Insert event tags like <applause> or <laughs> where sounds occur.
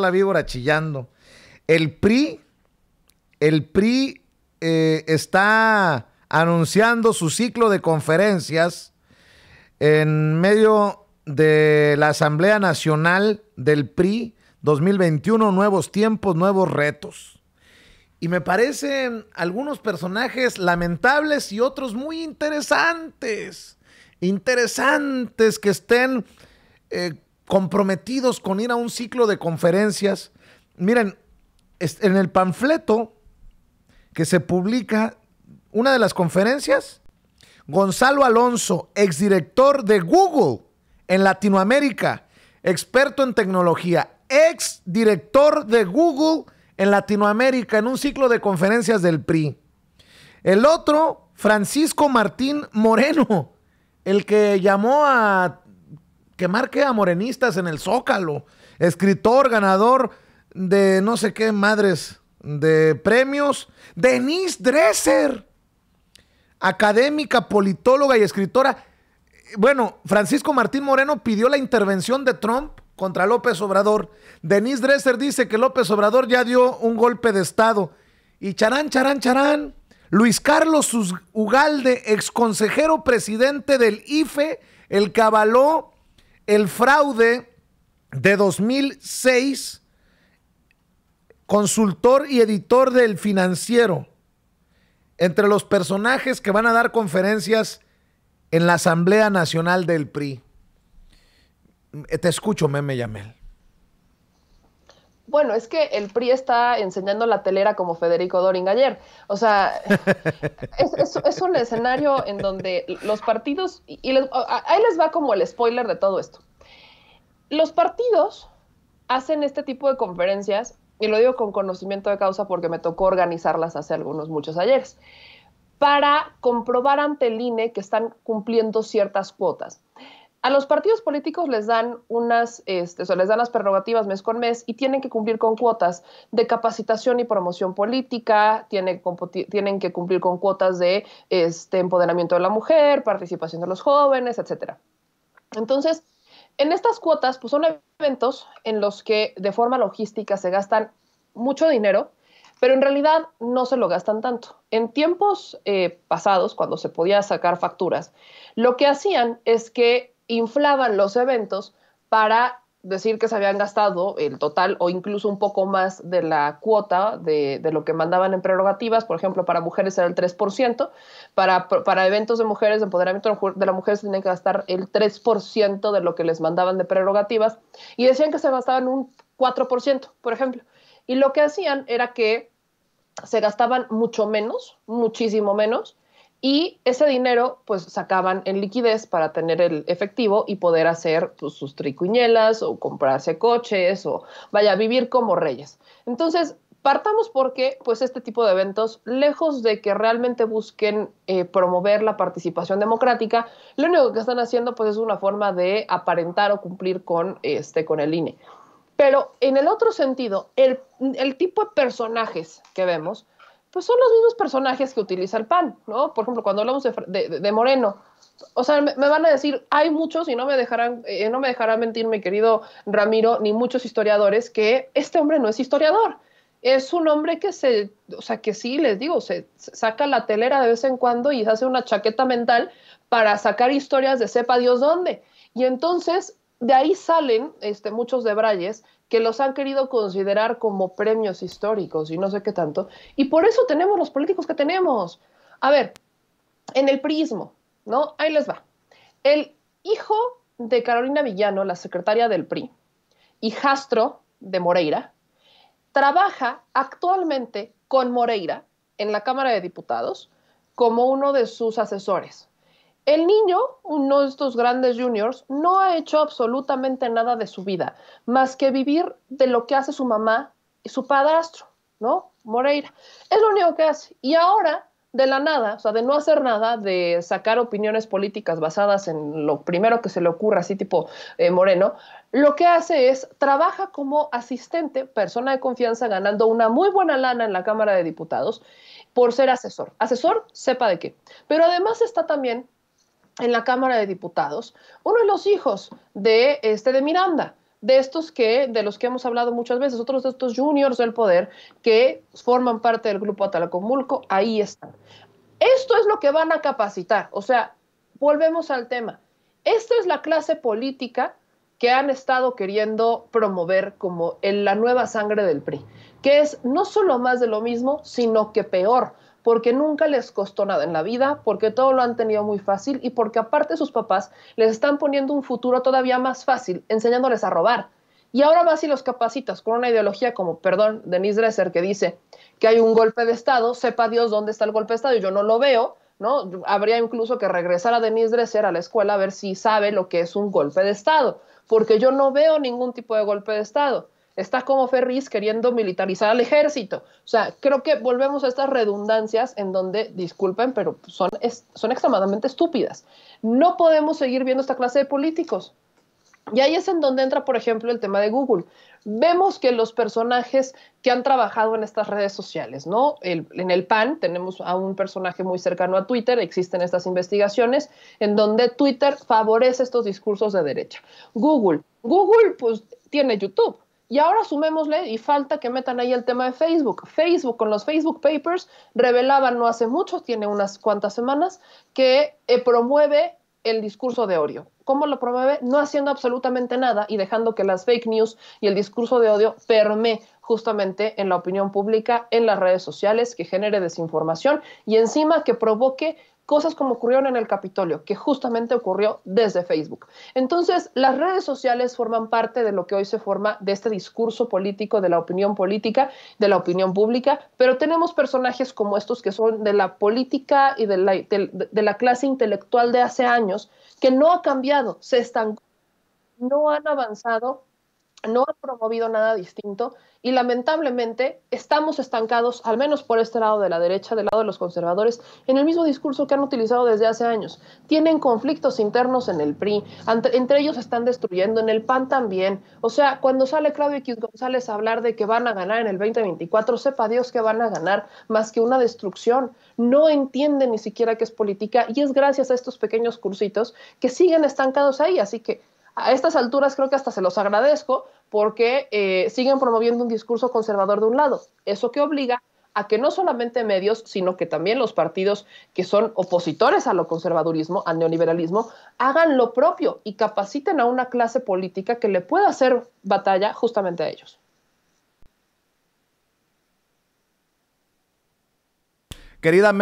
la víbora chillando. El PRI, el PRI eh, está anunciando su ciclo de conferencias en medio de la Asamblea Nacional del PRI 2021, nuevos tiempos, nuevos retos. Y me parecen algunos personajes lamentables y otros muy interesantes. Interesantes que estén eh, comprometidos con ir a un ciclo de conferencias. Miren, en el panfleto que se publica, una de las conferencias, Gonzalo Alonso, exdirector de Google en Latinoamérica, experto en tecnología, exdirector de Google en Latinoamérica, en un ciclo de conferencias del PRI. El otro, Francisco Martín Moreno, el que llamó a que marque a morenistas en el Zócalo. Escritor, ganador de no sé qué madres de premios. Denise Dresser, académica, politóloga y escritora. Bueno, Francisco Martín Moreno pidió la intervención de Trump contra López Obrador. Denise Dresser dice que López Obrador ya dio un golpe de Estado. Y charán, charán, charán. Luis Carlos Ugalde, consejero presidente del IFE, el cabaló el fraude de 2006, consultor y editor del financiero. Entre los personajes que van a dar conferencias en la Asamblea Nacional del PRI. Eh, te escucho, Meme Yamel bueno, es que el PRI está enseñando la telera como Federico Doring ayer. O sea, <laughs> es, un escenario en donde los partidos, y ahí les va como el spoiler de todo esto. Los partidos hacen este tipo de conferencias, y lo digo con conocimiento de causa porque me tocó organizarlas hace algunos muchos ayeres, para comprobar ante el INE que están cumpliendo ciertas cuotas a los partidos políticos les dan unas, este, les dan las prerrogativas mes con mes y tienen que cumplir con cuotas de capacitación y promoción política, tienen, tienen que cumplir con cuotas de este, empoderamiento de la mujer, participación de los jóvenes, etc. Entonces, en estas cuotas, pues son eventos en los que de forma logística se gastan mucho dinero, pero en realidad no se lo gastan tanto. En tiempos eh, pasados, cuando se podía sacar facturas, lo que hacían es que inflaban los eventos para decir que se habían gastado el total o incluso un poco más de la cuota de, lo que mandaban en prerrogativas, por ejemplo, para mujeres era el 3%, para, para eventos de mujeres, de empoderamiento de las mujeres tenían que gastar el 3% de lo que les mandaban de prerrogativas y decían que se gastaban un 4%, por ejemplo. Y lo que hacían era que se gastaban mucho menos, muchísimo menos, y ese dinero pues sacaban en liquidez para tener el efectivo y poder hacer pues, sus tricuñelas o comprarse coches o vaya a vivir como reyes. Entonces, partamos porque pues este tipo de eventos, lejos de que realmente busquen eh, promover la participación democrática, lo único que están haciendo pues es una forma de aparentar o cumplir con, este, con el INE. Pero en el otro sentido, el, el tipo de personajes que vemos, pues son los mismos personajes que utiliza el PAN, ¿no? Por ejemplo, cuando hablamos de, Moreno, o sea, me, van a decir, hay muchos, y no me dejarán, eh, no me dejarán mentir mi querido Ramiro, ni muchos historiadores, que este hombre no es historiador. Es un hombre que se, o sea, que sí, les digo, se, saca la telera de vez en cuando y hace una chaqueta mental para sacar historias de sepa Dios dónde. Y entonces, de ahí salen este, muchos de Brayes que los han querido considerar como premios históricos y no sé qué tanto. Y por eso tenemos los políticos que tenemos. A ver, en el prismo, ¿no? Ahí les va. El hijo de Carolina Villano, la secretaria del PRI, hijastro de Moreira, trabaja actualmente con Moreira en la Cámara de Diputados como uno de sus asesores. El niño, uno de estos grandes juniors, no ha hecho absolutamente nada de su vida, más que vivir de lo que hace su mamá y su padrastro, ¿no? Moreira. Es lo único que hace. Y ahora, de la nada, o sea, de no hacer nada, de sacar opiniones políticas basadas en lo primero que se le ocurra, así tipo eh, Moreno, lo que hace es trabaja como asistente, persona de confianza, ganando una muy buena lana en la Cámara de Diputados por ser asesor. Asesor, sepa de qué. Pero además está también en la Cámara de Diputados, uno de los hijos de, este, de Miranda, de estos que, de los que hemos hablado muchas veces, otros de estos juniors del poder que forman parte del grupo Atalacomulco, ahí están. Esto es lo que van a capacitar, o sea, volvemos al tema. Esta es la clase política que han estado queriendo promover como la nueva sangre del PRI, que es no solo más de lo mismo, sino que peor, porque nunca les costó nada en la vida, porque todo lo han tenido muy fácil y porque aparte sus papás les están poniendo un futuro todavía más fácil, enseñándoles a robar. Y ahora más si los capacitas con una ideología como, perdón, Denise Dresser, que dice que hay un golpe de Estado, sepa Dios dónde está el golpe de Estado, y yo no lo veo, ¿no? Habría incluso que regresar a Denise Dresser a la escuela a ver si sabe lo que es un golpe de Estado, porque yo no veo ningún tipo de golpe de Estado. Está como Ferris queriendo militarizar al ejército. O sea, creo que volvemos a estas redundancias en donde, disculpen, pero son, son extremadamente estúpidas. No podemos seguir viendo esta clase de políticos. Y ahí es en donde entra, por ejemplo, el tema de Google. Vemos que los personajes que han trabajado en estas redes sociales, ¿no? en el PAN tenemos a un personaje muy cercano a Twitter, existen estas investigaciones en donde Twitter favorece estos discursos de derecha. Google, Google pues tiene YouTube, y ahora sumémosle, y falta que metan ahí el tema de Facebook. Facebook con los Facebook Papers revelaban no hace mucho, tiene unas cuantas semanas, que eh, promueve el discurso de odio. ¿Cómo lo promueve? No haciendo absolutamente nada y dejando que las fake news y el discurso de odio permee justamente en la opinión pública, en las redes sociales, que genere desinformación y encima que provoque cosas como ocurrieron en el Capitolio, que justamente ocurrió desde Facebook. Entonces, las redes sociales forman parte de lo que hoy se forma de este discurso político, de la opinión política, de la opinión pública, pero tenemos personajes como estos que son de la política y de la, la clase intelectual de hace años, que no ha cambiado, se están no han avanzado no han promovido nada distinto y lamentablemente estamos estancados, al menos por este lado de la derecha, del lado de los conservadores, en el mismo discurso que han utilizado desde hace años. Tienen conflictos internos en el PRI, entre ellos están destruyendo, en el PAN también. O sea, cuando sale Claudio X González a hablar de que van a ganar en el 2024, sepa Dios que van a ganar más que una destrucción. No entienden ni siquiera que es política y es gracias a estos pequeños cursitos que siguen estancados ahí. Así que a estas alturas creo que hasta se los agradezco porque eh, siguen promoviendo un discurso conservador de un lado, eso que obliga a que no solamente medios, sino que también los partidos que son opositores a lo conservadurismo, al neoliberalismo, hagan lo propio y capaciten a una clase política que le pueda hacer batalla justamente a ellos. Querida